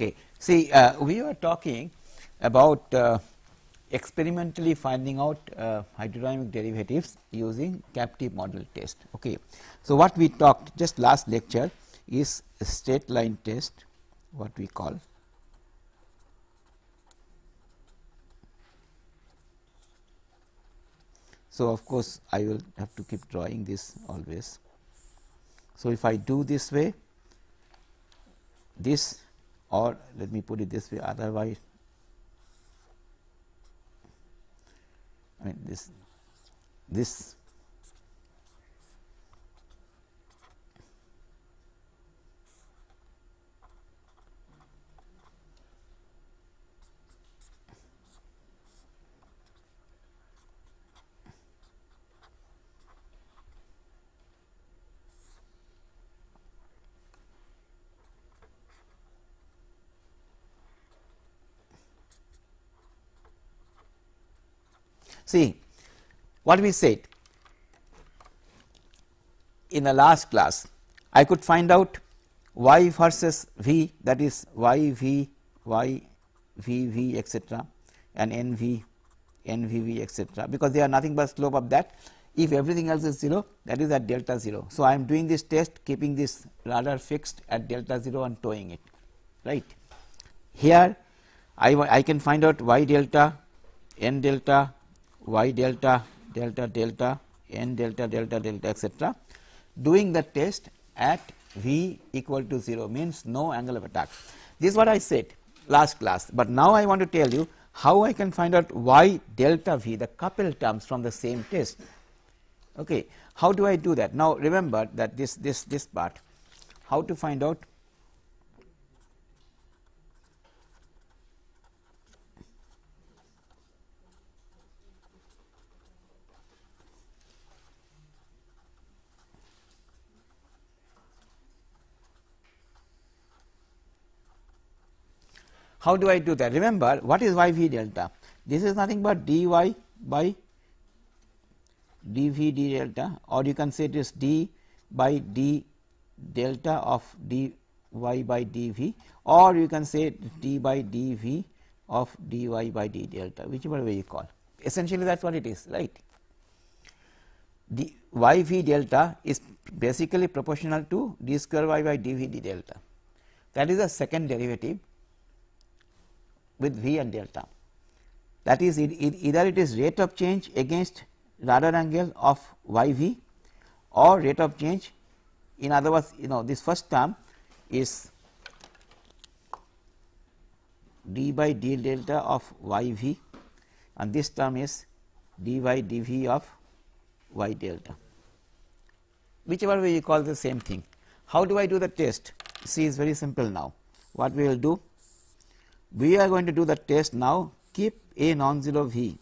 Okay, see uh, we were talking about uh, experimentally finding out uh, hydrodynamic derivatives using captive model test. Okay, so what we talked just last lecture is straight line test what we call So, of course, I will have to keep drawing this always. So, if I do this way, this or let me put it this way otherwise I mean this this See what we said in the last class I could find out y versus v that is y v y v v etc and n v n v v etc because they are nothing but slope of that if everything else is 0 that is at delta 0. So, I am doing this test keeping this radar fixed at delta 0 and towing it right. Here I, I can find out y delta n delta y delta delta delta n delta delta delta etc. doing the test at v equal to 0 means no angle of attack. This is what I said last class, but now I want to tell you how I can find out y delta v the couple terms from the same test. Okay, how do I do that? Now remember that this this this part, how to find out How do I do that? Remember what is yv delta? This is nothing but dy by dv d delta or you can say it is d by d delta of dy by dv or you can say d by dv of dy by d delta whichever way you call essentially that is what it is right. The yv delta is basically proportional to d square y by dv d delta that is the second derivative with v and delta. That is it, it, either it is rate of change against radar angle of yv or rate of change in other words you know this first term is d by d delta of yv and this term is d by dv of y delta whichever way you call the same thing. How do I do the test? See is very simple now. What we will do we are going to do the test now keep a non-zero v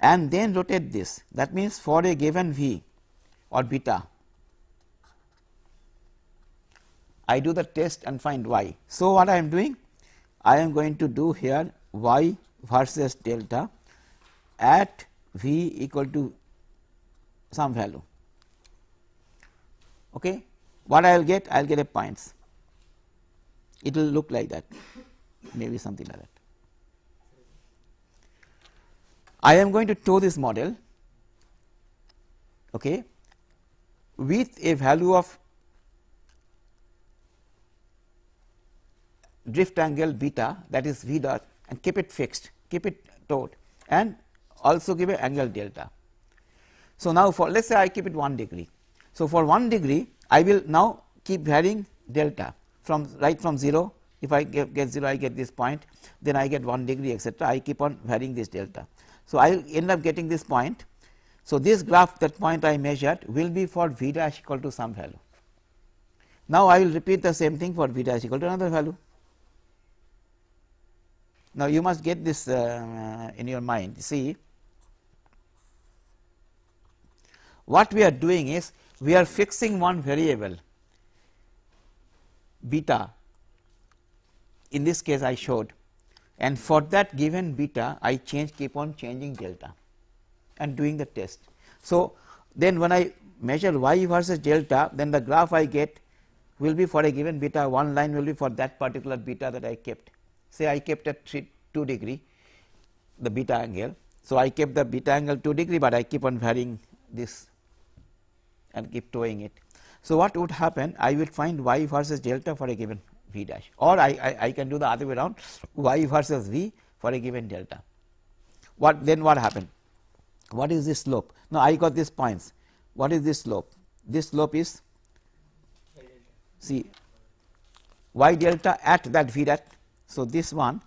and then rotate this that means for a given v or beta I do the test and find y. So, what I am doing? I am going to do here y versus delta at v equal to some value. Okay. What I will get? I will get a points. It will look like that maybe something like that. I am going to tow this model okay, with a value of drift angle beta that is V dot and keep it fixed, keep it towed and also give a angle delta. So, now for let us say I keep it 1 degree. So, for 1 degree I will now keep varying delta from right from 0 if I get, get 0 I get this point then I get 1 degree etc. I keep on varying this delta. So, I will end up getting this point. So, this graph that point I measured will be for v dash equal to some value. Now, I will repeat the same thing for v dash equal to another value. Now, you must get this uh, in your mind see what we are doing is we are fixing one variable beta in this case I showed and for that given beta I change keep on changing delta and doing the test. So, then when I measure y versus delta then the graph I get will be for a given beta one line will be for that particular beta that I kept say I kept at 3 2 degree the beta angle. So, I kept the beta angle 2 degree, but I keep on varying this and keep towing it. So, what would happen I will find y versus delta for a given v dash or I, I, I can do the other way around y versus v for a given delta. What then what happened? What is this slope? Now I got these points. What is this slope? This slope is see y delta at that v dash. So this one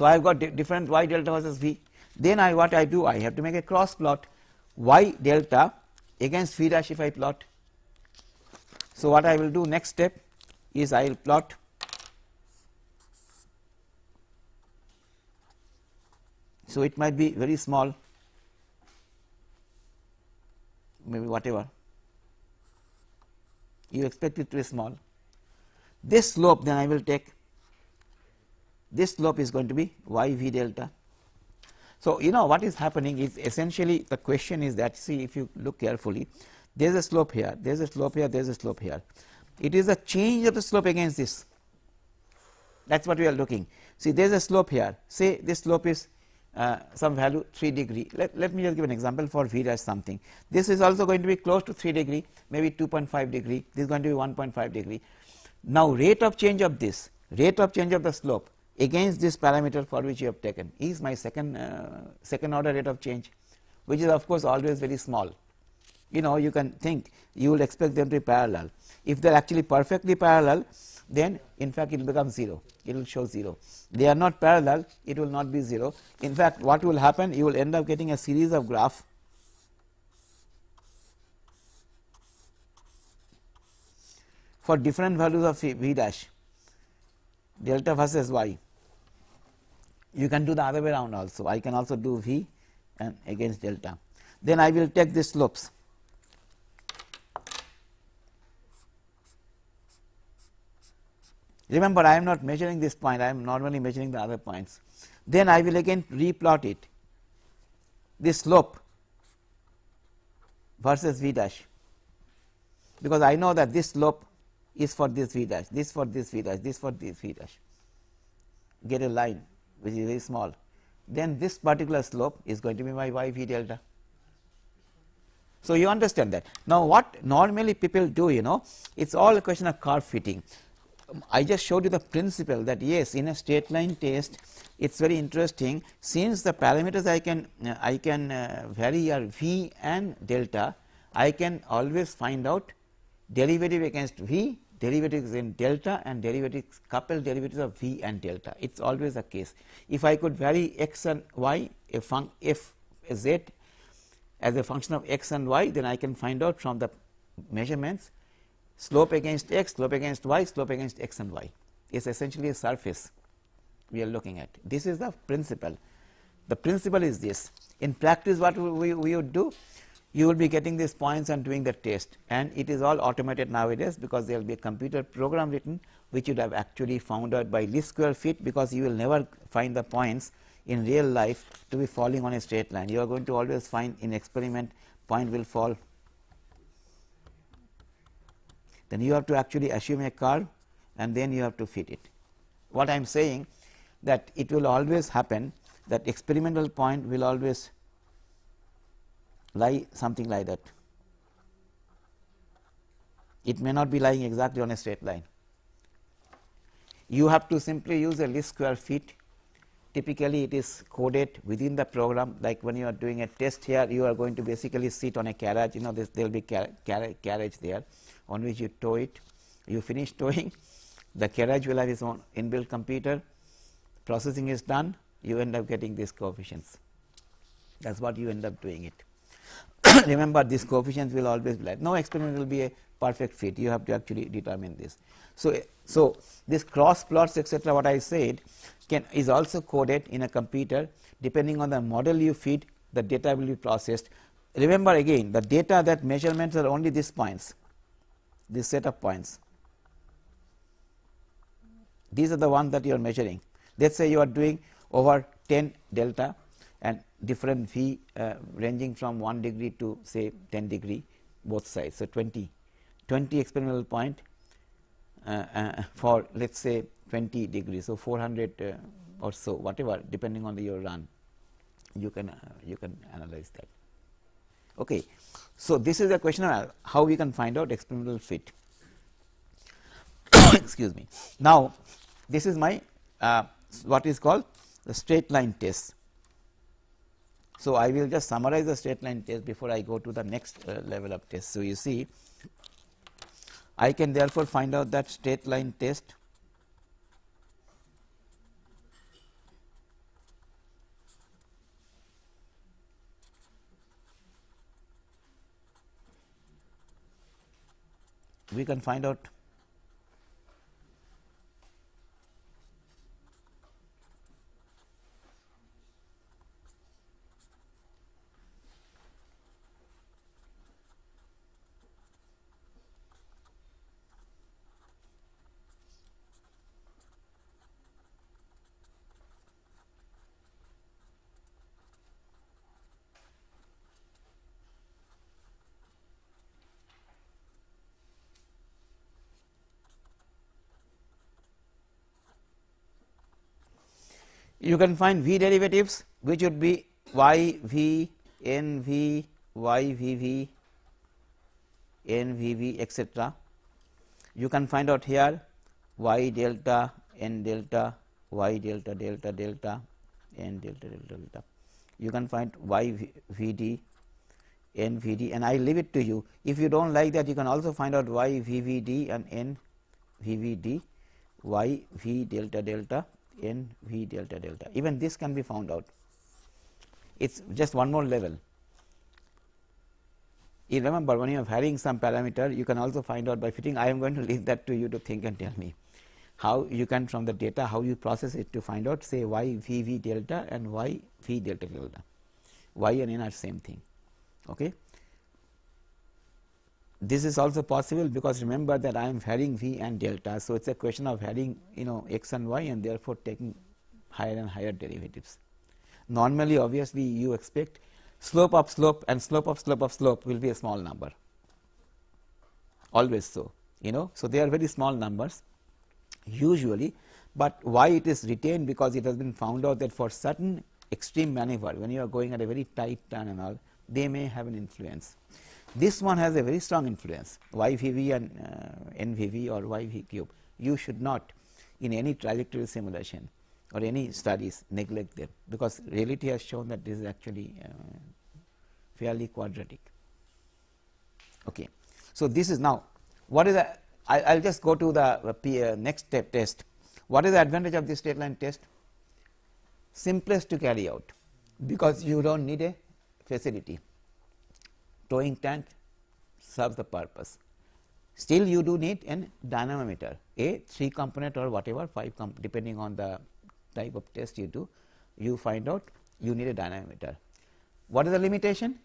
So I have got different y delta versus v. Then I what I do I have to make a cross plot y delta against v dash if I plot. So what I will do next step is I will plot so it might be very small maybe whatever you expect it to be small this slope then I will take this slope is going to be y v delta. So, you know what is happening is essentially the question is that see if you look carefully there is a slope here, there is a slope here, there is a slope here. It is a change of the slope against this that is what we are looking. See there is a slope here say this slope is uh, some value 3 degree. Let, let me just give an example for V dash something. This is also going to be close to 3 degree, maybe 2.5 degree, this is going to be 1.5 degree. Now, rate of change of this, rate of change of the slope against this parameter for which you have taken is my second uh, second order rate of change which is of course always very small you know you can think you will expect them to be parallel if they are actually perfectly parallel then in fact it will become 0 it will show 0 they are not parallel it will not be 0 in fact what will happen you will end up getting a series of graph for different values of v dash delta versus y you can do the other way around also, I can also do V and against delta. Then I will take the slopes. Remember, I am not measuring this point, I am normally measuring the other points. Then I will again replot it, the slope versus v dash, because I know that this slope is for this v dash, this for this v dash, this for this v dash. Get a line which is very small, then this particular slope is going to be my y v delta. So, you understand that. Now, what normally people do you know it is all a question of curve fitting. I just showed you the principle that yes in a straight line test it is very interesting since the parameters I can uh, I can uh, vary are v and delta I can always find out derivative against v derivatives in delta and derivatives coupled derivatives of v and delta it is always a case. If I could vary x and y a fun f z as a function of x and y then I can find out from the measurements slope against x slope against y slope against x and y is essentially a surface we are looking at this is the principle the principle is this in practice what we, we would do you will be getting these points and doing the test and it is all automated nowadays because there will be a computer program written which you would have actually found out by least square fit because you will never find the points in real life to be falling on a straight line. You are going to always find in experiment point will fall. Then you have to actually assume a curve and then you have to fit it. What I am saying that it will always happen that experimental point will always lie something like that. It may not be lying exactly on a straight line. You have to simply use a least square fit. Typically, it is coded within the program. Like when you are doing a test here, you are going to basically sit on a carriage. You know, there will be car car carriage there on which you tow it. You finish towing, the carriage will have its own inbuilt computer. Processing is done, you end up getting these coefficients. That is what you end up doing it. remember this coefficient will always be like no experiment will be a perfect fit you have to actually determine this. So, so this cross plots etc. what I said can is also coded in a computer depending on the model you feed the data will be processed. Remember again the data that measurements are only these points this set of points these are the ones that you are measuring let us say you are doing over 10 delta and different V uh, ranging from 1 degree to say 10 degree both sides. So, 20, 20 experimental point uh, uh, for let us say 20 degrees. So, 400 uh, or so whatever depending on the, your run you can uh, you can analyze that. Okay. So, this is a question of how we can find out experimental fit. Excuse me. Now, this is my uh, what is called the straight line test so, I will just summarize the straight line test before I go to the next uh, level of test. So, you see I can therefore find out that straight line test we can find out you can find v derivatives which would be y v n v y v v n v v etc. You can find out here y delta n delta y delta delta delta n delta delta delta. You can find y v, v d n v d and I leave it to you. If you do not like that you can also find out y v v d and n v v d y v delta delta n v delta delta. Even this can be found out. It is just one more level. You remember when you are varying some parameter, you can also find out by fitting. I am going to leave that to you to think and tell me how you can from the data how you process it to find out say y v v delta and y v delta delta. y and n are same thing. Okay. This is also possible because remember that I am varying V and delta. So, it is a question of varying you know x and y and therefore, taking higher and higher derivatives. Normally obviously, you expect slope of slope and slope of slope of slope will be a small number always so you know. So, they are very small numbers usually, but why it is retained because it has been found out that for certain extreme maneuver when you are going at a very tight turn and all they may have an influence. This one has a very strong influence YVV and uh, NVV or YV cube. You should not in any trajectory simulation or any studies neglect them because reality has shown that this is actually uh, fairly quadratic. Okay. So, this is now what is the I will just go to the uh, P, uh, next step test. What is the advantage of this straight line test? Simplest to carry out because you do not need a facility towing tank serves the purpose. Still you do need a dynamometer, a 3 component or whatever 5 comp depending on the type of test you do, you find out you need a dynamometer. What is the limitation?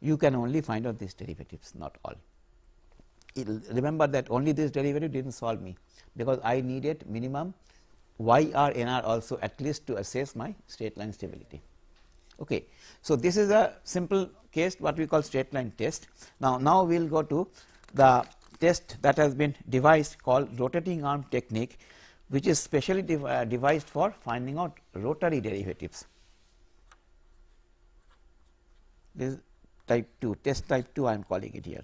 You can only find out these derivatives, not all. It'll remember that only this derivative did not solve me, because I needed minimum y r n r also at least to assess my straight line stability. Okay. So, this is a simple case what we call straight line test. Now, now we will go to the test that has been devised called rotating arm technique which is specially uh, devised for finding out rotary derivatives. This type 2 test type 2 I am calling it here.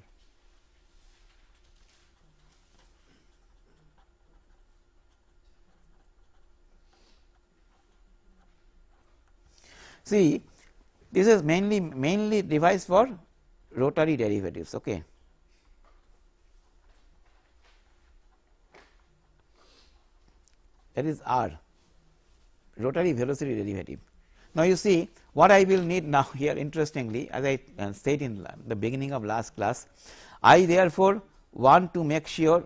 See this is mainly mainly device for rotary derivatives okay. that is r rotary velocity derivative. Now, you see what I will need now here interestingly as I uh, said in the beginning of last class I therefore want to make sure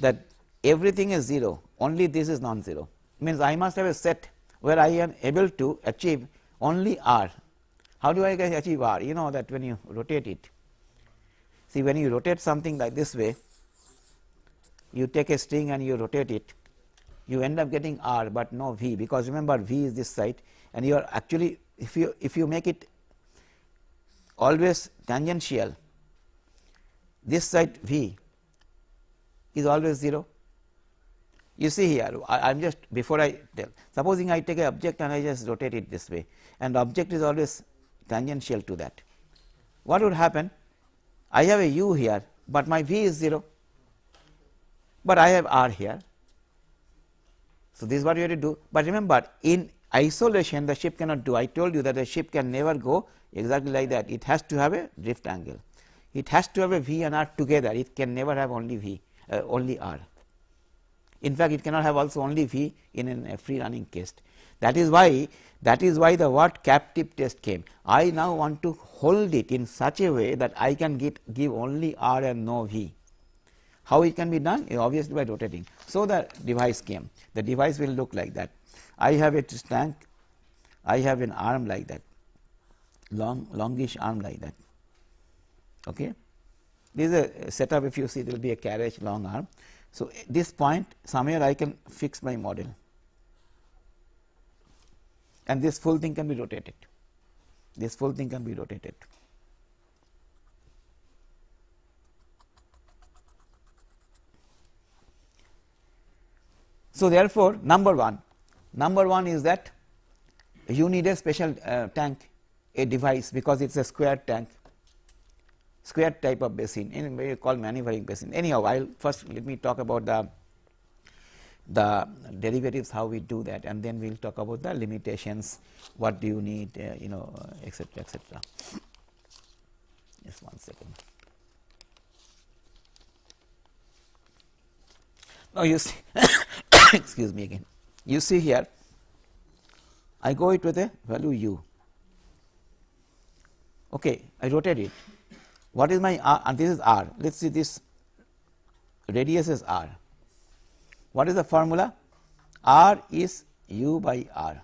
that everything is 0 only this is non-zero means I must have a set where I am able to achieve only r. How do I achieve r? You know that when you rotate it, see when you rotate something like this way, you take a string and you rotate it, you end up getting r but no v because remember v is this side and you are actually if you if you make it always tangential, this side v is always 0 you see here, I am just before I tell, supposing I take a object and I just rotate it this way and object is always tangential to that. What would happen? I have a u here, but my v is 0, but I have r here. So, this is what you have to do, but remember in isolation the ship cannot do, I told you that the ship can never go exactly like that, it has to have a drift angle, it has to have a v and r together, it can never have only v, uh, only r in fact it cannot have also only V in a free running case. That is why that is why the word captive test came. I now want to hold it in such a way that I can get give only R and no V. How it can be done? Eh, obviously by rotating. So the device came. The device will look like that. I have a tank, I have an arm like that, long longish arm like that. Okay. This is a setup if you see there will be a carriage long arm so, this point somewhere I can fix my model and this full thing can be rotated, this full thing can be rotated. So, therefore, number 1, number 1 is that you need a special uh, tank, a device because it is a square tank square type of basin in we call maneuvering basin. Anyhow, I will first let me talk about the the derivatives how we do that and then we will talk about the limitations what do you need uh, you know etc etc. Just one second. Now you see excuse me again you see here I go it with a value u okay I rotate it what is my r and this is r. Let us see this radius is r. What is the formula? r is u by r,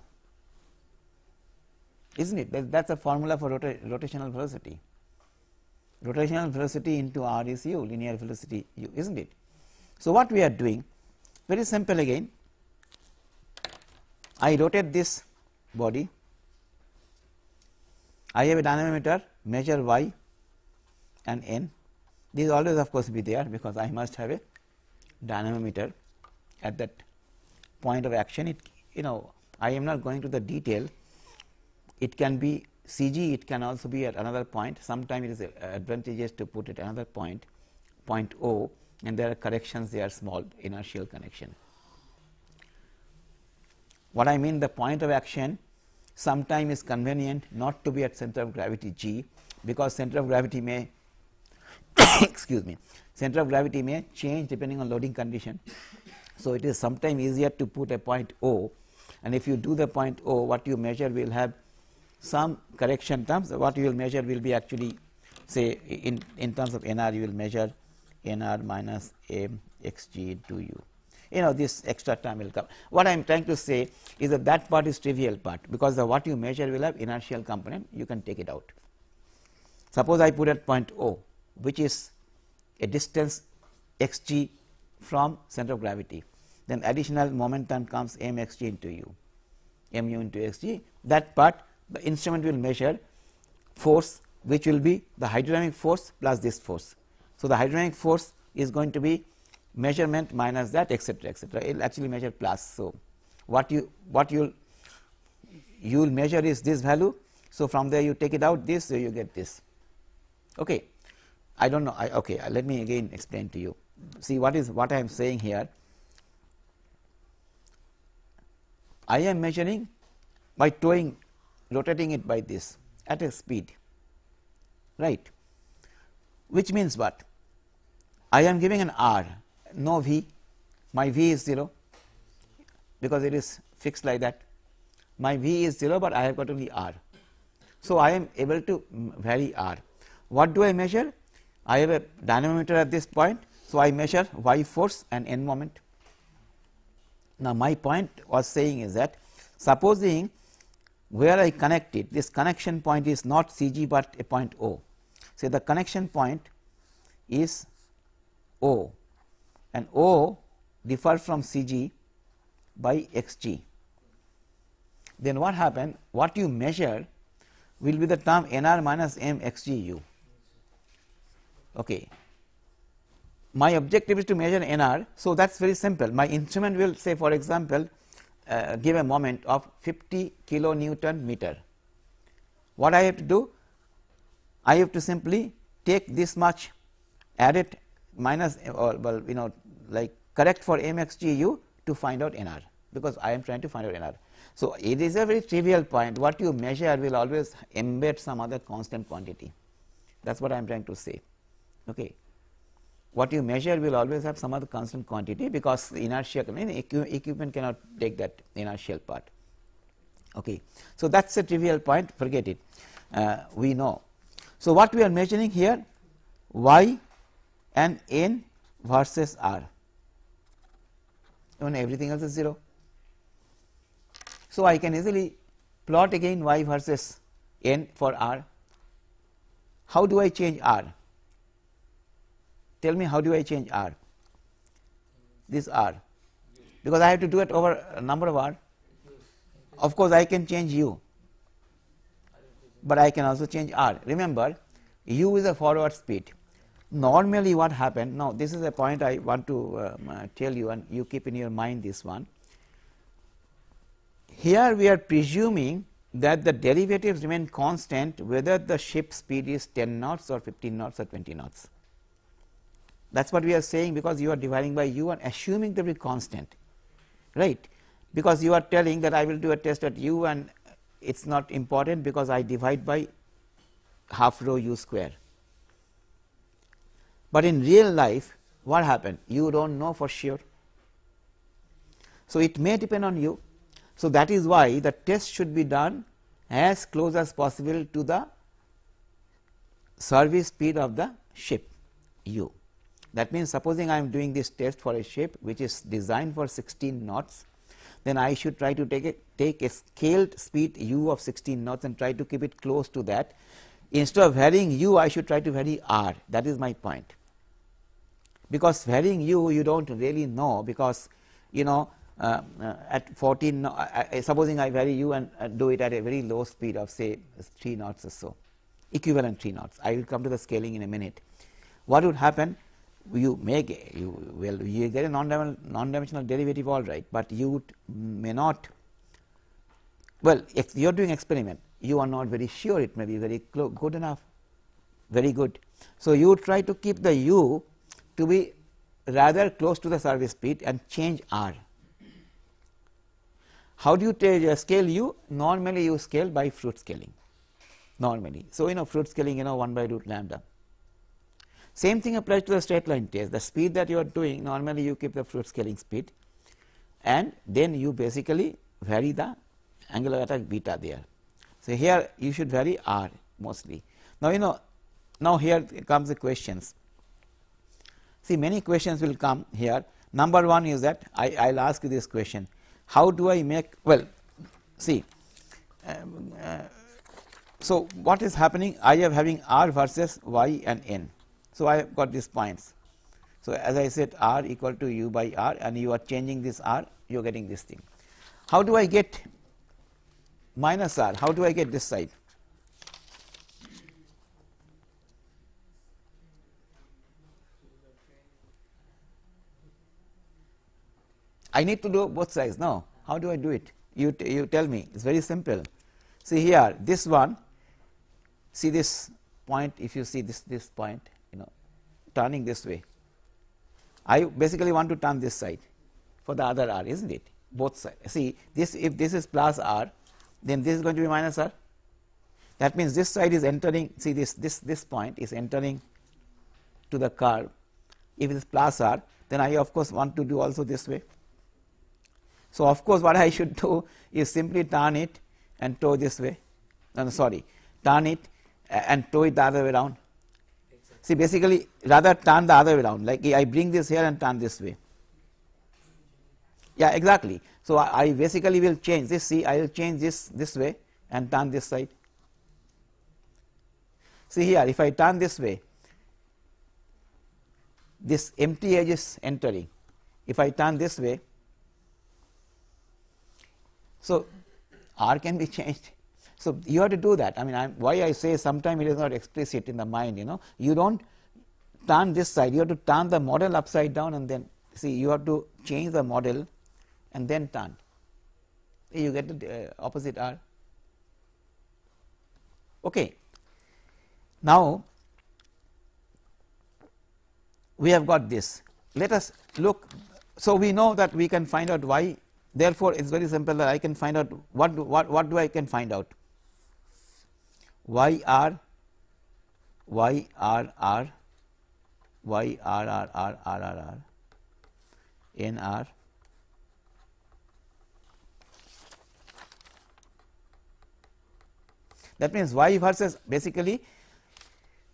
is not it? That, that is a formula for rota rotational velocity. Rotational velocity into r is u, linear velocity u, is not it? So, what we are doing? Very simple again. I rotate this body, I have a dynamometer, measure y and n. These always of course, be there because I must have a dynamometer at that point of action. It you know I am not going to the detail. It can be CG, it can also be at another point. Sometimes it is uh, advantageous to put it another point, point O, and there are corrections there small inertial connection. What I mean the point of action sometimes is convenient not to be at center of gravity g because center of gravity may excuse me center of gravity may change depending on loading condition. So, it is sometimes easier to put a point O and if you do the point O what you measure will have some correction terms what you will measure will be actually say in, in terms of nr you will measure nr minus Mxg to into u you know this extra term will come. What I am trying to say is that that part is trivial part because the what you measure will have inertial component you can take it out. Suppose I put at point O which is a distance x g from center of gravity. Then additional momentum comes m x g into u, m u into x g that part the instrument will measure force which will be the hydrodynamic force plus this force. So, the hydrodynamic force is going to be measurement minus that etcetera etcetera it will actually measure plus. So, what you what you you will measure is this value. So, from there you take it out this so you get this. Okay. I do not know I, okay uh, let me again explain to you see what is what I am saying here I am measuring by towing rotating it by this at a speed right which means what I am giving an r no v my v is 0 because it is fixed like that my v is 0 but I have got only r so I am able to vary r what do I measure I have a dynamometer at this point. So, I measure y force and n moment. Now, my point was saying is that supposing where I connect it this connection point is not C g, but a point O. Say the connection point is O and O differs from C g by x g. Then what happen what you measure will be the term n r minus m x g u Okay. My objective is to measure nr, so that is very simple. My instrument will say for example, uh, give a moment of 50 kilonewton meter. What I have to do? I have to simply take this much, add it minus uh, or well you know like correct for mxgu to find out nr because I am trying to find out nr. So, it is a very trivial point what you measure will always embed some other constant quantity that is what I am trying to say. Okay. What you measure will always have some other constant quantity because inertia equipment cannot take that inertial part. Okay. So, that is a trivial point forget it uh, we know. So, what we are measuring here y and n versus r when everything else is 0. So, I can easily plot again y versus n for r. How do I change r? tell me how do I change r? This r, because I have to do it over a number of r. Of course, I can change u, but I can also change r. Remember, u is a forward speed. Normally, what happened now, this is a point I want to uh, tell you, and you keep in your mind this one. Here, we are presuming that the derivatives remain constant whether the ship speed is 10 knots or 15 knots or 20 knots that is what we are saying because you are dividing by u and assuming to be constant right because you are telling that I will do a test at u and it is not important because I divide by half rho u square. But in real life what happened you do not know for sure. So, it may depend on you. So, that is why the test should be done as close as possible to the service speed of the ship u. That means, supposing I am doing this test for a ship which is designed for 16 knots, then I should try to take a, take a scaled speed u of 16 knots and try to keep it close to that. Instead of varying u, I should try to vary r, that is my point. Because varying u, you do not really know because you know uh, uh at 14, uh, uh, supposing I vary u and do it at a very low speed of say 3 knots or so, equivalent 3 knots. I will come to the scaling in a minute. What would happen? you may get you well you get a non-dimensional non-dimensional derivative all right, but you mm, may not well if you are doing experiment you are not very sure it may be very good enough very good. So, you try to keep the u to be rather close to the service speed and change r. How do you uh, scale u? Normally you scale by fruit scaling normally. So, you know fruit scaling you know 1 by root lambda same thing applies to the straight line test. The speed that you are doing, normally you keep the fluid scaling speed and then you basically vary the angular attack beta there. So, here you should vary r mostly. Now, you know now here comes the questions. See many questions will come here. Number one is that I will ask you this question. How do I make well see um, uh, so what is happening I am having r versus y and n so, I have got these points. So, as I said r equal to u by r and you are changing this r you are getting this thing. How do I get minus r how do I get this side? I need to do both sides now. How do I do it? You, you tell me, it is very simple. See here, this one, see this point, if you see this, this point, you know turning this way. I basically want to turn this side for the other r is not it both sides. See this if this is plus r then this is going to be minus r that means this side is entering see this this this point is entering to the curve if it is plus r then I of course want to do also this way. So, of course, what I should do is simply turn it and tow this way no, no sorry turn it and tow it the other way around See basically rather turn the other way around like I bring this here and turn this way. Yeah exactly. So I, I basically will change this see I will change this this way and turn this side. See here if I turn this way this empty edge is entering. If I turn this way so R can be changed so you have to do that. I mean, i why I say sometimes it is not explicit in the mind. You know, you don't turn this side. You have to turn the model upside down and then see. You have to change the model and then turn. You get the uh, opposite R. Okay. Now we have got this. Let us look. So we know that we can find out why. Therefore, it's very simple that I can find out what what what do I can find out y r y r r y r r r r r r n r that means y versus basically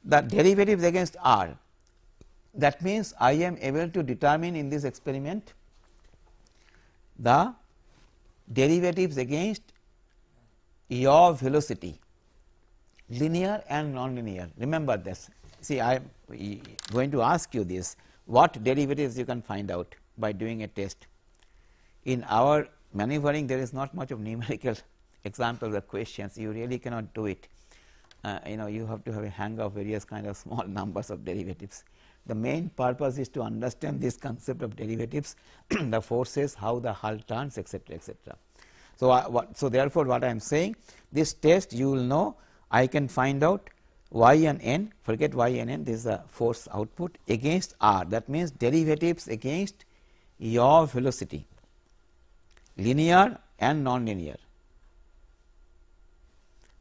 the derivatives against r that means I am able to determine in this experiment the derivatives against your velocity linear and nonlinear. Remember this. See, I am going to ask you this, what derivatives you can find out by doing a test. In our maneuvering, there is not much of numerical examples or questions. You really cannot do it. Uh, you know, you have to have a hang of various kind of small numbers of derivatives. The main purpose is to understand this concept of derivatives, the forces, how the hull turns, etc., etc. So, uh, what, so therefore, what I am saying, this test you will know I can find out y and n forget y and n this is a force output against r that means derivatives against your velocity linear and nonlinear.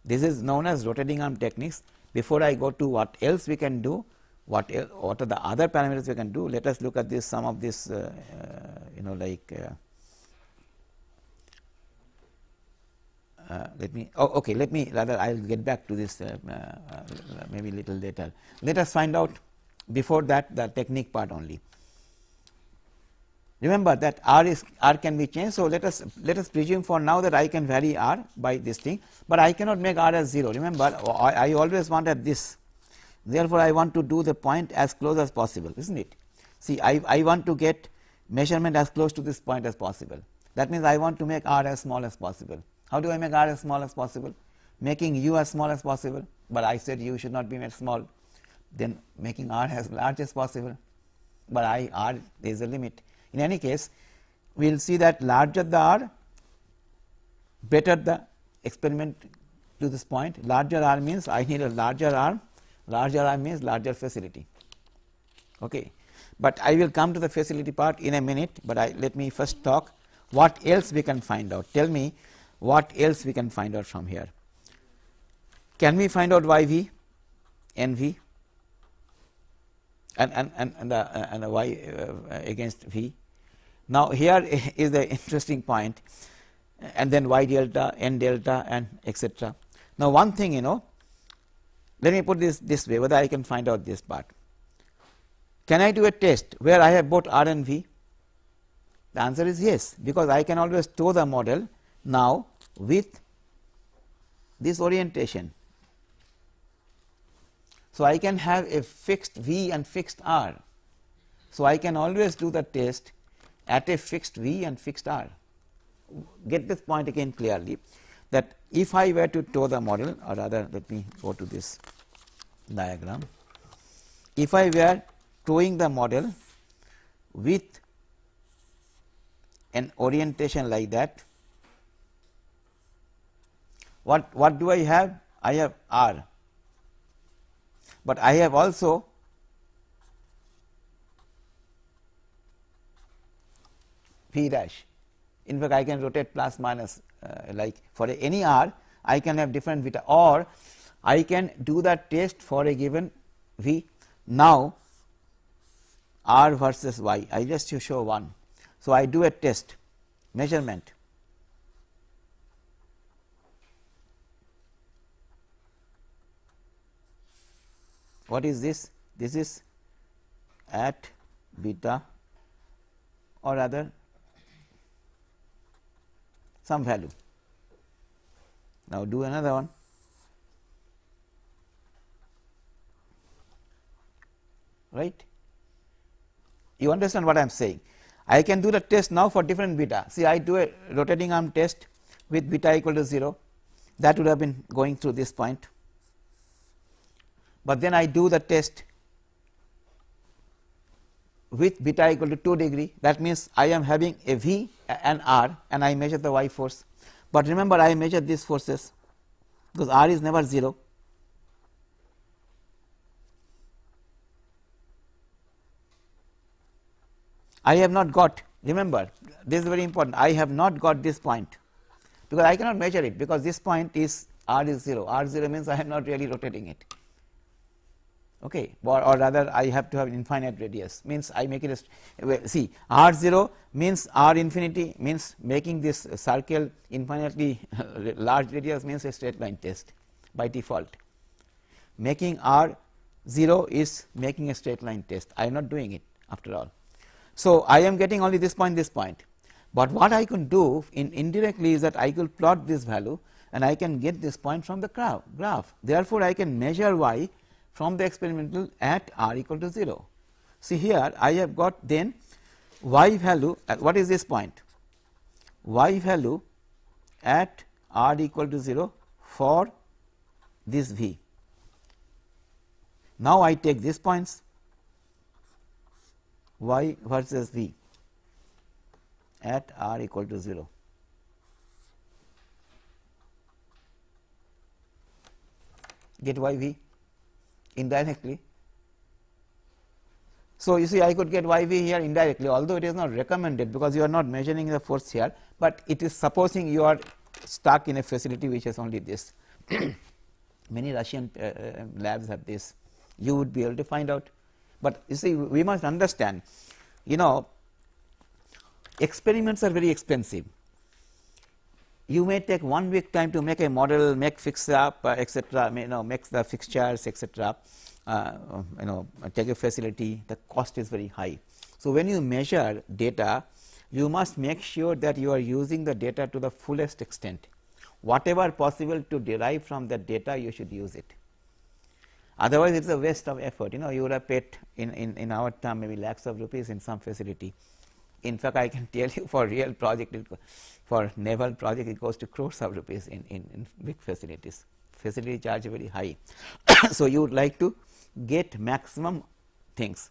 This is known as rotating arm techniques before I go to what else we can do what what are the other parameters we can do let us look at this some of this uh, uh, you know like uh, Uh, let me oh, okay let me rather I will get back to this uh, uh, maybe little later. Let us find out before that the technique part only. Remember that r is r can be changed. So, let us let us presume for now that I can vary r by this thing, but I cannot make r as 0. Remember I, I always want at this therefore, I want to do the point as close as possible is not it. See I, I want to get measurement as close to this point as possible that means I want to make r as small as possible. How do I make R as small as possible? Making U as small as possible, but I said U should not be made small. Then making R as large as possible, but I R there is a limit. In any case, we will see that larger the R, better the experiment to this point. Larger R means I need a larger R, larger R means larger facility. Okay. But I will come to the facility part in a minute, but I let me first talk what else we can find out. Tell me what else we can find out from here? Can we find out yv, nv and, and, and, and, uh, and uh, y uh, against v? Now, here is the interesting point and then y delta, n delta and etc. Now, one thing you know, let me put this this way whether I can find out this part. Can I do a test where I have both R and V? The answer is yes, because I can always store the model now, with this orientation, so I can have a fixed V and fixed R. So I can always do the test at a fixed V and fixed R. Get this point again clearly that if I were to tow the model or rather let me go to this diagram. If I were towing the model with an orientation like that what, what do I have? I have R, but I have also P dash. In fact, I can rotate plus minus uh, like for any R, I can have different beta or I can do that test for a given V. Now, R versus Y, I just show 1. So, I do a test measurement What is this? This is at beta or rather some value. Now, do another one. right you understand what I am saying. I can do the test now for different beta. See, I do a rotating arm test with beta equal to 0, that would have been going through this point but then I do the test with beta equal to 2 degree that means I am having a V and R and I measure the y force, but remember I measure these forces because R is never 0. I have not got remember this is very important I have not got this point because I cannot measure it because this point is R is 0 R 0 means I am not really rotating it okay or, or, rather I have to have infinite radius means I make it a see r 0 means r infinity means making this circle infinitely large radius means a straight line test by default making r 0 is making a straight line test I am not doing it after all. So, I am getting only this point this point, but what I can do in indirectly is that I could plot this value and I can get this point from the graph. Therefore, I can measure y from the experimental at r equal to 0. See here I have got then y value at uh, what is this point y value at r equal to 0 for this v. Now I take these points y versus v at r equal to 0. Get y v indirectly. So, you see I could get y v here indirectly although it is not recommended because you are not measuring the force here, but it is supposing you are stuck in a facility which has only this. Many Russian uh, uh, labs have this, you would be able to find out, but you see we must understand you know experiments are very expensive you may take one week time to make a model, make fix up, uh, etc. You know, make the fixtures, etc. Uh, you know, take a facility. The cost is very high. So when you measure data, you must make sure that you are using the data to the fullest extent. Whatever possible to derive from that data, you should use it. Otherwise, it is a waste of effort. You know, you would have paid in, in, in our term maybe lakhs of rupees in some facility. In fact, I can tell you for real project, for naval project it goes to crores of rupees in, in, in big facilities, facility charge very high. so, you would like to get maximum things.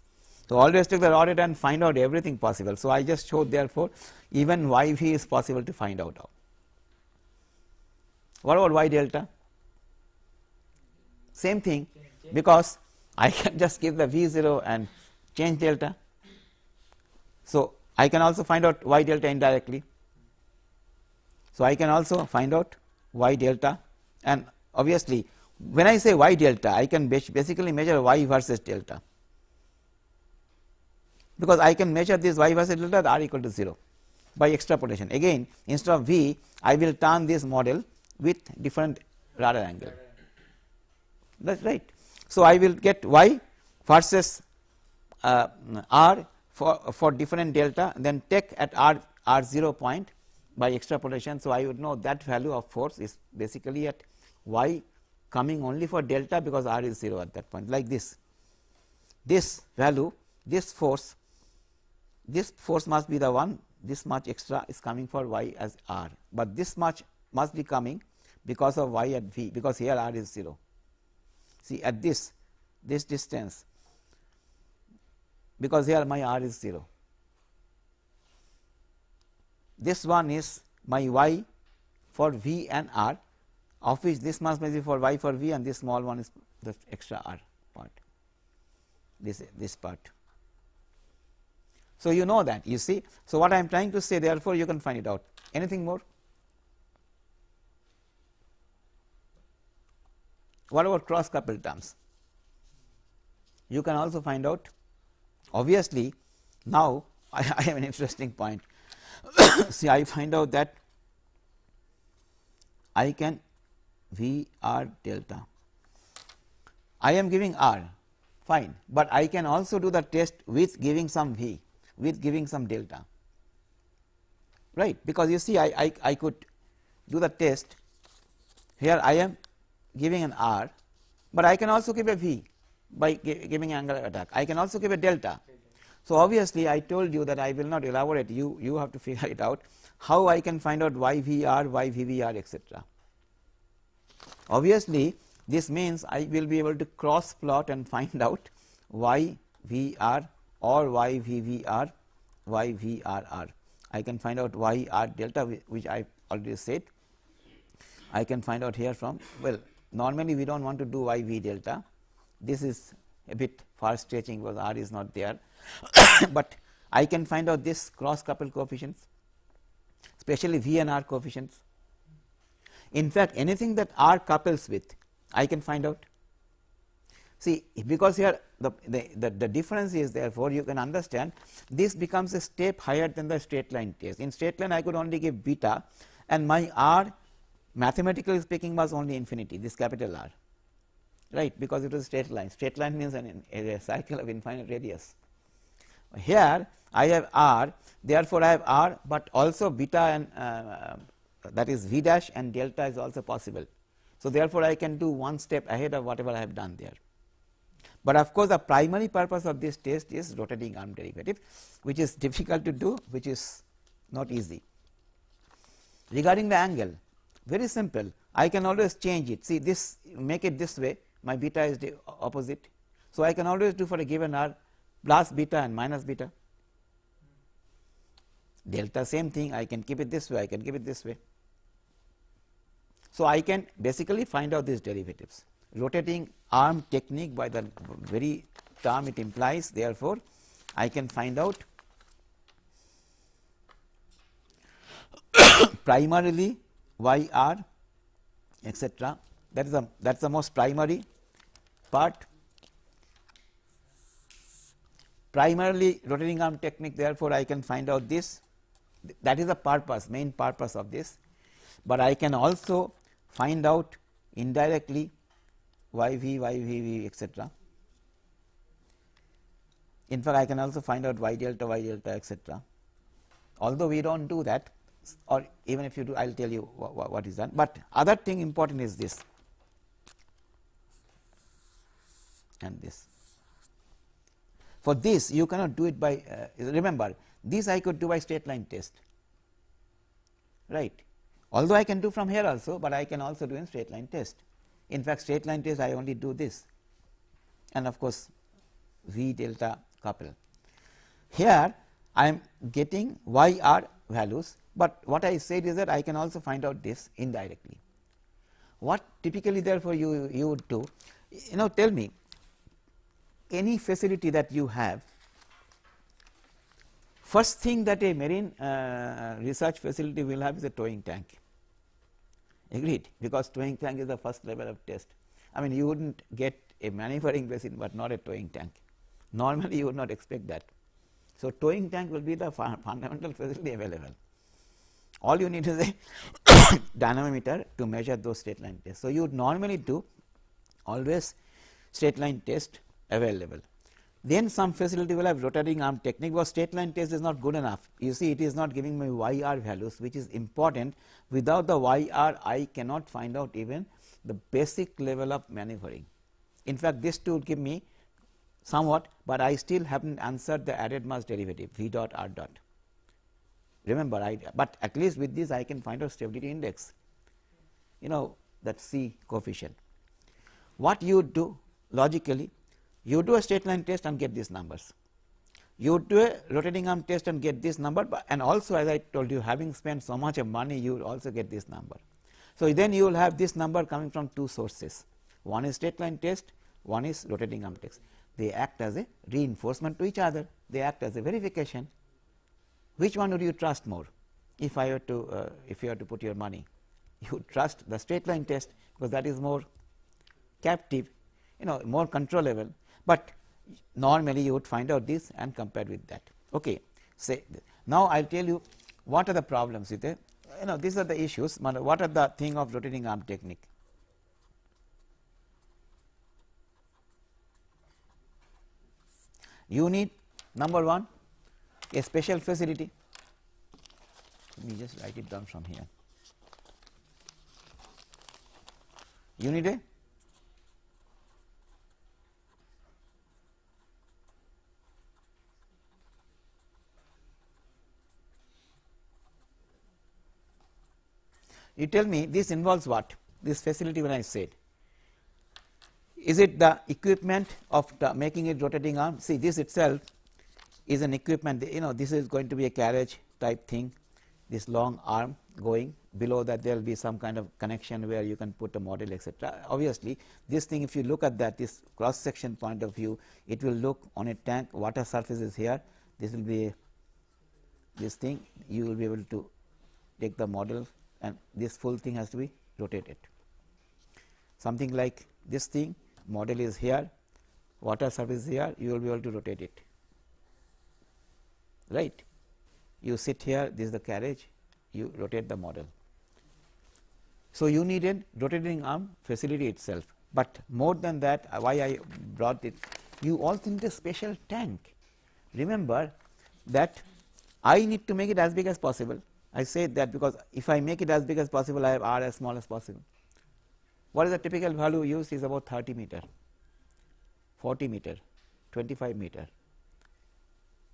So, always take the audit and find out everything possible. So, I just showed therefore, even YV is possible to find out of. What about Y delta? Same thing because I can just give the V 0 and change delta. So, I can also find out Y delta indirectly so, I can also find out y delta and obviously when I say y delta I can basically measure y versus delta because I can measure this y versus delta at r equal to 0 by extrapolation again instead of v I will turn this model with different radar angle that is right. So, I will get y versus uh, r for, for different delta then take at r r 0 point by extrapolation. So, I would know that value of force is basically at y coming only for delta because r is 0 at that point like this. This value this force this force must be the one this much extra is coming for y as r, but this much must be coming because of y at v because here r is 0. See at this this distance because here my r is 0 this one is my y for v and r of which this must be for y for v and this small one is the extra r part this this part. So, you know that you see. So, what I am trying to say therefore, you can find it out anything more. What about cross coupled terms? You can also find out obviously, now I, I have an interesting point see I find out that I can V R delta. I am giving R fine, but I can also do the test with giving some V with giving some delta right because you see I, I, I could do the test here I am giving an R, but I can also give a V by giving angular attack. I can also give a delta so, obviously, I told you that I will not elaborate you, you have to figure it out how I can find out y v r, y v v r etc. Obviously, this means I will be able to cross plot and find out y v r or y v v r, y v r r. I can find out y r delta which I already said. I can find out here from well normally we do not want to do y v delta this is a bit far stretching because r is not there but I can find out this cross couple coefficients especially V and R coefficients. In fact anything that R couples with I can find out. See because here the, the, the, the difference is therefore you can understand this becomes a step higher than the straight line test. In straight line I could only give beta and my R mathematically speaking was only infinity this capital R right because it was straight line straight line means an, a, a circle of infinite radius here I have r therefore, I have r, but also beta and uh, uh, that is v dash and delta is also possible. So, therefore, I can do one step ahead of whatever I have done there. But of course, the primary purpose of this test is rotating arm derivative which is difficult to do which is not easy. Regarding the angle very simple I can always change it see this make it this way my beta is the opposite. So, I can always do for a given r plus beta and minus beta delta same thing I can keep it this way I can keep it this way. So, I can basically find out these derivatives rotating arm technique by the very term it implies therefore, I can find out primarily y r etcetera that is the that is the most primary part primarily rotating arm technique therefore I can find out this that is the purpose main purpose of this but I can also find out indirectly yv yvv etc in fact I can also find out y delta y delta etc although we do not do that or even if you do I will tell you wh wh what is that but other thing important is this and this for this you cannot do it by uh, remember this I could do by straight line test right although I can do from here also, but I can also do in straight line test. In fact, straight line test I only do this and of course, V delta couple. Here I am getting Y r values, but what I said is that I can also find out this indirectly. What typically therefore you, you would do, you know tell me any facility that you have, first thing that a marine uh, research facility will have is a towing tank, agreed because towing tank is the first level of test. I mean you would not get a maneuvering basin, but not a towing tank, normally you would not expect that. So, towing tank will be the fundamental facility available, all you need is a dynamometer to measure those straight line tests. So, you would normally do always straight line test available. Then some facility will have rotating arm technique But straight line test is not good enough. You see it is not giving me YR values which is important. Without the YR I cannot find out even the basic level of maneuvering. In fact, this tool gives give me somewhat, but I still haven't answered the added mass derivative V dot R dot. Remember, I but at least with this I can find out stability index, you know that C coefficient. What you do logically you do a straight line test and get these numbers. You do a rotating arm test and get this number and also as I told you having spent so much of money you also get this number. So, then you will have this number coming from two sources one is straight line test one is rotating arm test they act as a reinforcement to each other they act as a verification which one would you trust more if I were to uh, if you were to put your money you trust the straight line test because that is more captive you know more controllable but normally you would find out this and compare with that. Okay. Say now I will tell you what are the problems with it. you know these are the issues what are the thing of rotating arm technique. You need number 1 a special facility let me just write it down from here. You need a You tell me this involves what? This facility when I said. Is it the equipment of the making it rotating arm? See this itself is an equipment, you know this is going to be a carriage type thing, this long arm going below that there will be some kind of connection where you can put a model etc. Obviously, this thing if you look at that this cross section point of view it will look on a tank water surface is here this will be this thing you will be able to take the model and this full thing has to be rotated. Something like this thing model is here, water surface here, you will be able to rotate it, right. You sit here, this is the carriage, you rotate the model. So, you need a rotating arm facility itself, but more than that uh, why I brought it, you also need a special tank. Remember that I need to make it as big as possible I say that because if I make it as big as possible I have r as small as possible. What is the typical value used is about 30 meter, 40 meter, 25 meter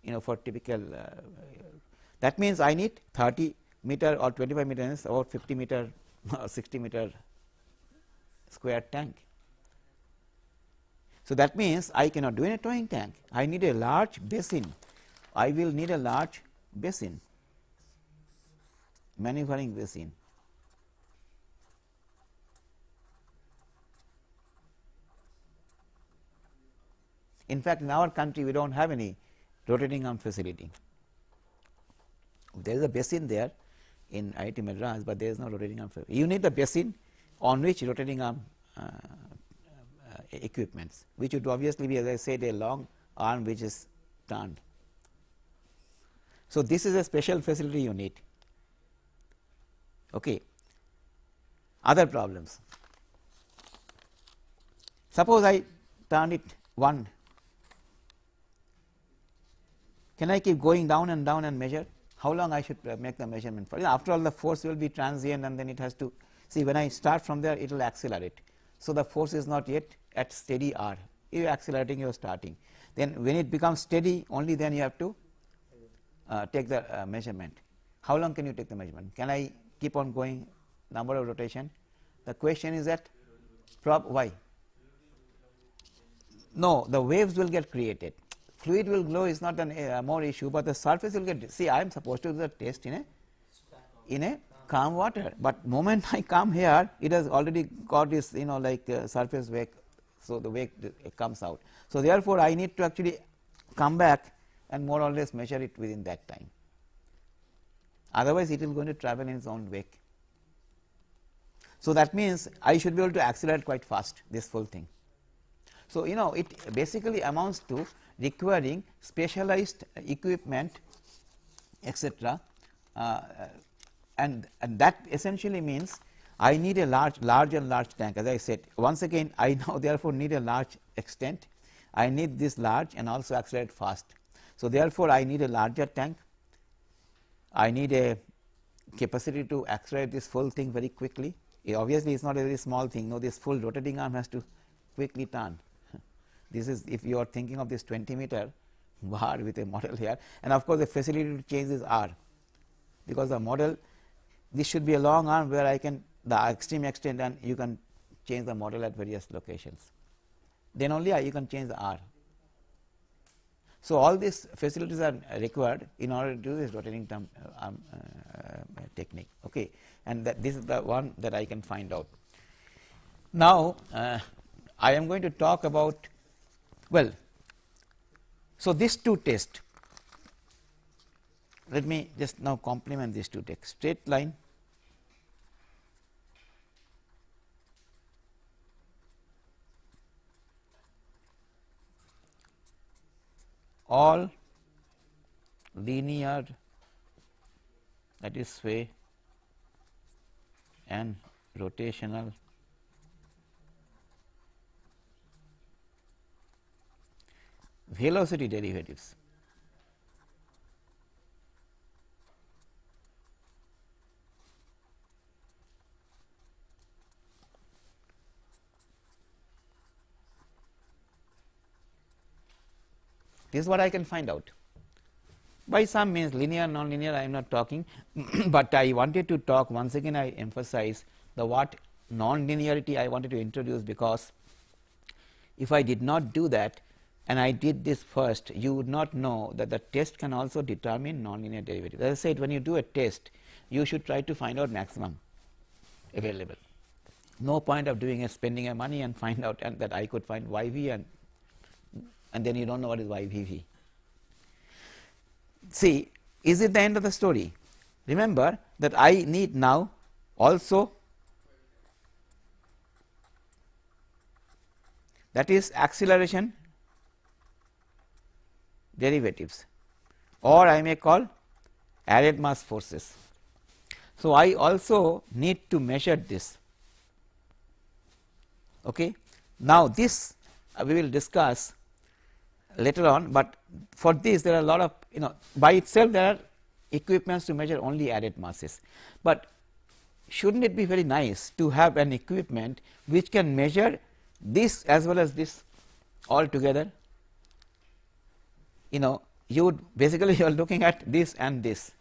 you know for typical uh, that means I need 30 meter or 25 meter is about 50 meter 60 meter square tank. So, that means I cannot do in a towing tank I need a large basin I will need a large basin maneuvering this in. In fact, in our country we do not have any rotating arm facility. There is a basin there in IIT Madras, but there is no rotating arm facility. You need the basin on which rotating arm uh, uh, uh equipments, which would obviously be as I said a long arm which is turned. So, this is a special facility you need. Okay. Other problems. Suppose I turn it 1, can I keep going down and down and measure? How long I should uh, make the measurement for? After all the force will be transient and then it has to see when I start from there it will accelerate. So, the force is not yet at steady r you are accelerating you are starting then when it becomes steady only then you have to uh, take the uh, measurement. How long can you take the measurement? Can I keep on going number of rotation. The question is that prob why? No, the waves will get created. Fluid will glow is not a uh, more issue, but the surface will get. See, I am supposed to do the test in a in a calm water, but moment I come here, it has already got this you know like uh, surface wake, so the wake uh, comes out. So therefore, I need to actually come back and more or less measure it within that time otherwise it is going to travel in its own wake. So, that means I should be able to accelerate quite fast this whole thing. So, you know it basically amounts to requiring specialized equipment etc. Uh, and, and that essentially means I need a large large and large tank as I said once again I now therefore need a large extent I need this large and also accelerate fast. So, therefore, I need a larger tank I need a capacity to accelerate this full thing very quickly. It eh, obviously, it is not a very small thing, no this full rotating arm has to quickly turn. this is if you are thinking of this 20 meter bar with a model here and of course, the facility to change is R because the model this should be a long arm where I can the extreme extent and you can change the model at various locations. Then only I, you can change the R so, all these facilities are required in order to do this rotating arm uh, um, uh, uh, technique okay and this is the one that I can find out. Now, uh, I am going to talk about well so these two tests let me just now complement these two tests straight line all linear that is sway and rotational velocity derivatives This is what I can find out. By some means linear, non-linear I am not talking, but I wanted to talk once again I emphasize the what non-linearity I wanted to introduce because if I did not do that and I did this first you would not know that the test can also determine non-linear derivative. As I said when you do a test you should try to find out maximum available. No point of doing a spending a money and find out and that I could find yv and and then you don't know what is YVV. See, is it the end of the story? Remember that I need now also that is acceleration derivatives or I may call added mass forces. So, I also need to measure this. Okay. Now, this uh, we will discuss later on, but for this there are a lot of you know by itself there are equipments to measure only added masses. But should not it be very nice to have an equipment which can measure this as well as this all together? You know you would basically you are looking at this and this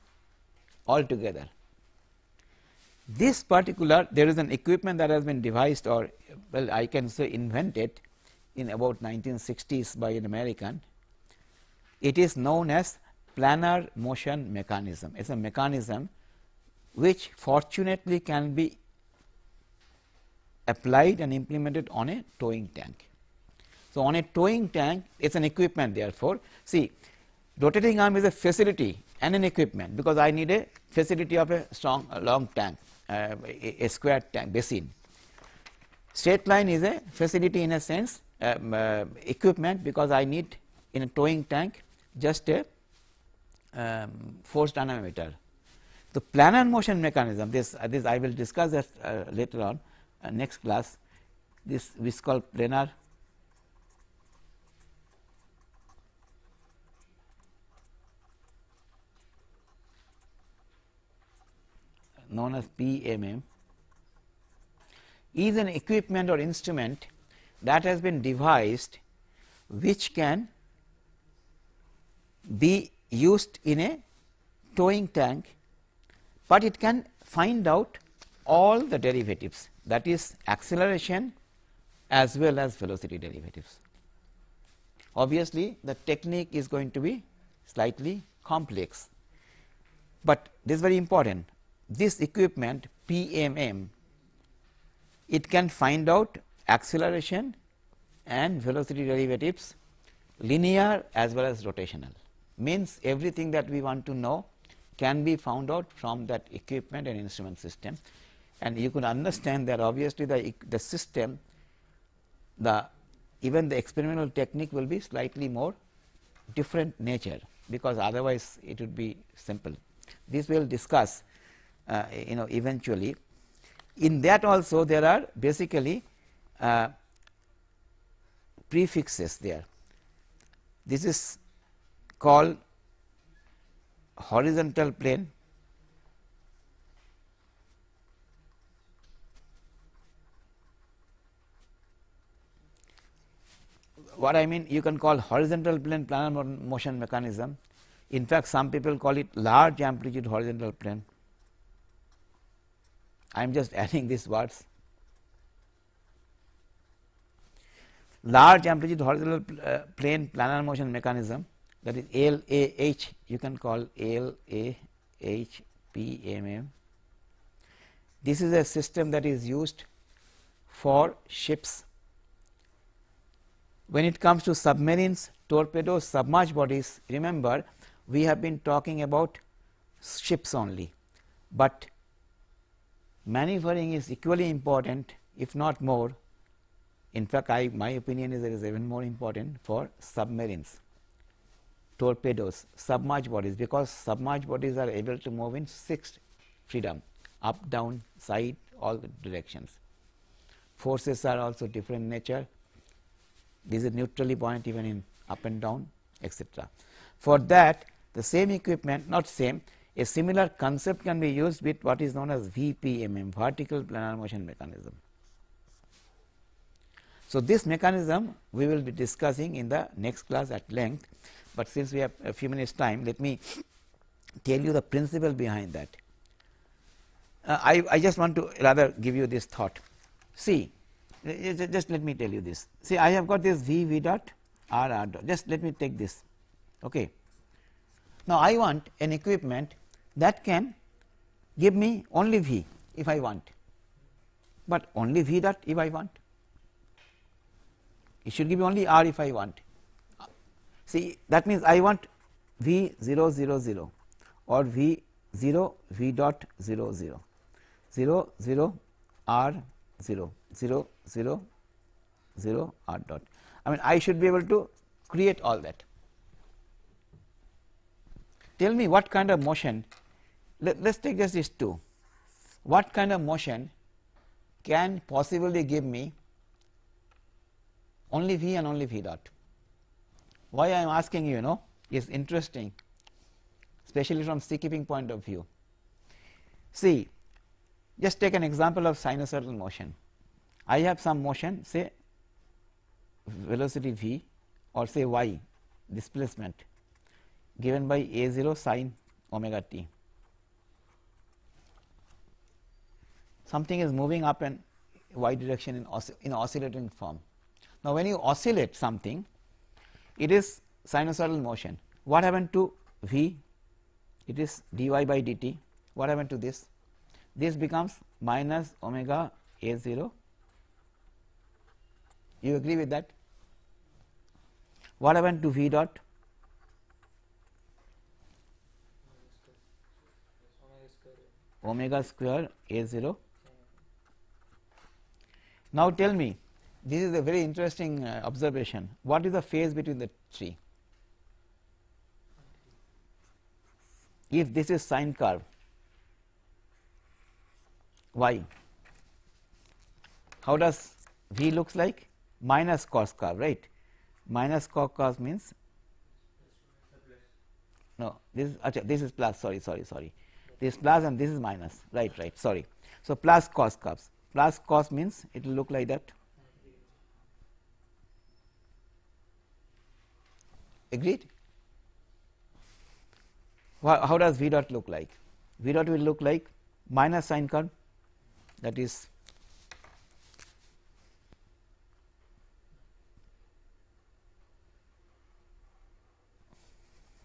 all together. This particular there is an equipment that has been devised or well I can say invented in about 1960s by an American. It is known as planar motion mechanism. It is a mechanism which fortunately can be applied and implemented on a towing tank. So, on a towing tank it is an equipment therefore, see rotating arm is a facility and an equipment because I need a facility of a strong a long tank, uh, a, a square tank basin. Straight line is a facility in a sense um, uh, equipment because I need in a towing tank just a um, force dynamometer. The planar motion mechanism this uh, this I will discuss that uh, later on uh, next class this we call planar known as PMM is an equipment or instrument that has been devised which can be used in a towing tank, but it can find out all the derivatives that is acceleration as well as velocity derivatives. Obviously, the technique is going to be slightly complex, but this is very important this equipment PMM it can find out acceleration and velocity derivatives linear as well as rotational means everything that we want to know can be found out from that equipment and instrument system and you can understand that obviously the, the system the even the experimental technique will be slightly more different nature because otherwise it would be simple. This we will discuss uh, you know eventually in that also there are basically uh, prefixes there. This is called horizontal plane what I mean you can call horizontal plane planar motion mechanism. In fact, some people call it large amplitude horizontal plane. I am just adding these words. large amplitude horizontal uh, plane planar motion mechanism that is LAH you can call LAHPMM. This is a system that is used for ships. When it comes to submarines, torpedoes, submerged bodies remember we have been talking about ships only, but maneuvering is equally important if not more in fact, I, my opinion is it is even more important for submarines, torpedoes, submerged bodies because submerged bodies are able to move in sixth freedom up, down, side, all directions. Forces are also different nature. This is neutrally buoyant even in up and down, etc. For that, the same equipment, not same, a similar concept can be used with what is known as VPMM, vertical planar motion mechanism. So, this mechanism we will be discussing in the next class at length, but since we have a few minutes time let me tell you the principle behind that. Uh, I, I just want to rather give you this thought. See eh, eh, just let me tell you this. See I have got this V V dot R R dot just let me take this. Okay. Now, I want an equipment that can give me only V if I want, but only V dot if I want it should give me only R if I want. See that means I want V 0 0 0 or V 0 V dot 0 0 0 0 R 0 0 0 0 R dot. I mean I should be able to create all that. Tell me what kind of motion let us take just these two. What kind of motion can possibly give me only v and only v dot. Why I am asking you, you know, is interesting, especially from keeping point of view. See, just take an example of sinusoidal motion. I have some motion, say velocity v or say y displacement given by a0 sine omega t. Something is moving up and y direction in, oscill in oscillating form. Now, when you oscillate something it is sinusoidal motion what happened to v it is dy by dt what happened to this this becomes minus omega a 0 you agree with that what happened to v dot omega square a 0 now tell me this is a very interesting uh, observation. What is the phase between the three? If this is sine curve, why? How does V looks like? Minus cos curve, right? Minus cos curve means no. This is achha, this is plus. Sorry, sorry, sorry. This plus and this is minus. Right, right. Sorry. So plus cos curves. Plus cos means it will look like that. Agreed? Well, how does V dot look like? V dot will look like minus sine curve that is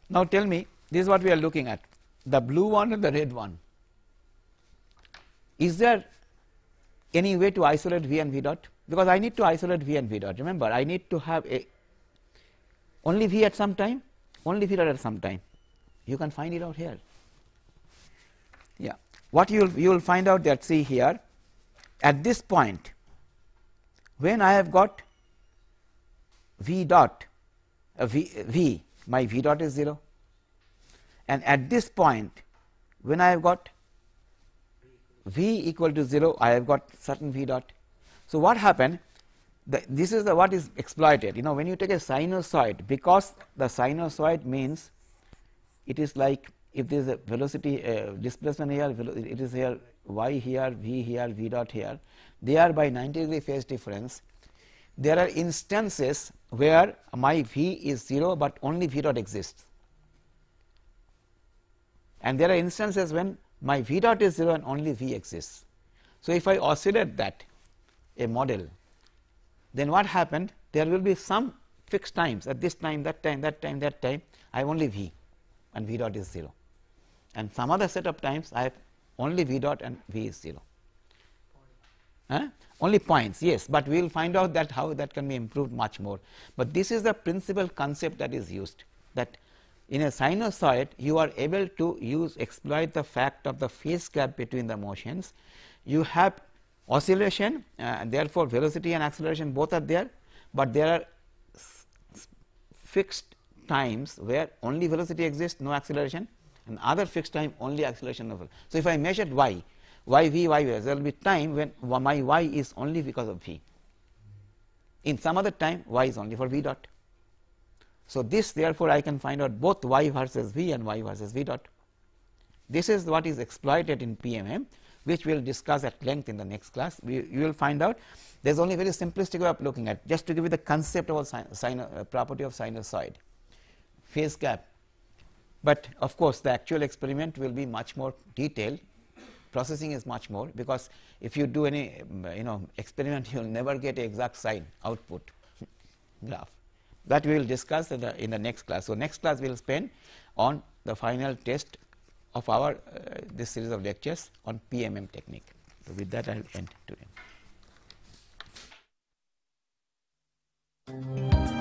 Now, tell me this is what we are looking at the blue one and the red one. Is there any way to isolate V and V dot? Because I need to isolate V and V dot remember I need to have a only V at some time, only V at some time. You can find it out here. Yeah, what you you will find out that see here at this point when I have got V dot uh, v, v my V dot is 0 and at this point when I have got V equal to 0 I have got certain V dot. So, what happened the, this is the what is exploited. You know when you take a sinusoid because the sinusoid means it is like if there is a velocity uh, displacement here, it is here y here, v here, v dot here, they are by 90 degree phase difference. There are instances where my v is 0, but only v dot exists and there are instances when my v dot is 0 and only v exists. So, if I oscillate that a model then what happened? There will be some fixed times at this time, that time, that time, that time, I have only v and v dot is 0 and some other set of times I have only v dot and v is 0. Huh? Only points, yes, but we will find out that how that can be improved much more. But this is the principal concept that is used that in a sinusoid you are able to use exploit the fact of the phase gap between the motions. You have oscillation uh, therefore, velocity and acceleration both are there, but there are fixed times where only velocity exists no acceleration and other fixed time only acceleration of So, if I measured y, y v y v, there will be time when my y is only because of v in some other time y is only for v dot. So, this therefore, I can find out both y versus v and y versus v dot. This is what is exploited in PMM which we will discuss at length in the next class. We, you will find out there is only a very simplistic way of looking at just to give you the concept of sin, uh, property of sinusoid phase gap. But of course, the actual experiment will be much more detailed processing is much more because if you do any um, you know experiment you will never get exact sign output graph that we will discuss in the, in the next class. So, next class we will spend on the final test of our uh, this series of lectures on PMM technique. So, with that I will end today.